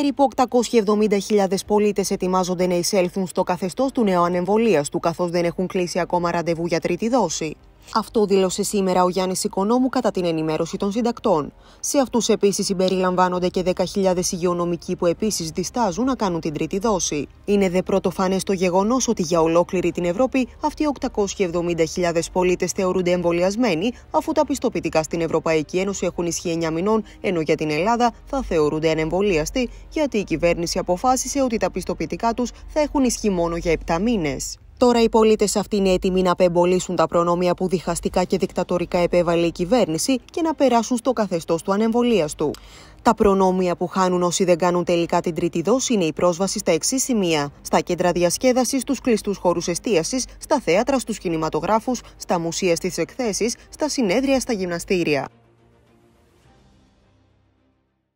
Περίπου 870.000 πολίτες ετοιμάζονται να εισέλθουν στο καθεστώς του νέου ανεμβολίας του, καθώς δεν έχουν κλείσει ακόμα ραντεβού για τρίτη δόση. Αυτό δήλωσε σήμερα ο Γιάννης Οικονόμου κατά την ενημέρωση των συντακτών. Σε αυτούς επίσης συμπεριλαμβάνονται και 10.000 υγειονομικοί που επίσης διστάζουν να κάνουν την τρίτη δόση. Είναι δε πρωτοφανές το γεγονός ότι για ολόκληρη την Ευρώπη αυτοί οι 870.000 πολίτες θεωρούνται εμβολιασμένοι, αφού τα πιστοποιητικά στην Ευρωπαϊκή Ένωση έχουν ισχύει 9 μηνών, ενώ για την Ελλάδα θα θεωρούνται ανεμβολίαστοι, γιατί η κυβέρνηση αποφάσισε ότι τα πιστοποιητικά τους θα έχουν ισχύ μόνο για 7 μήνες. Τώρα οι πολίτες αυτοί είναι έτοιμοι να απεμπολίσουν τα προνόμια που διχαστικά και δικτατορικά επέβαλε η κυβέρνηση και να περάσουν στο καθεστώς του ανεμβολίας του. Τα προνόμια που χάνουν όσοι δεν κάνουν τελικά την τρίτη δόση είναι η πρόσβαση στα εξής σημεία: στα κέντρα διασκέδασης, στους κλειστούς χώρους εστίασης, στα θέατρα, στους κινηματογράφους, στα μουσεία, στις εκθέσεις, στα συνέδρια, στα γυμναστήρια.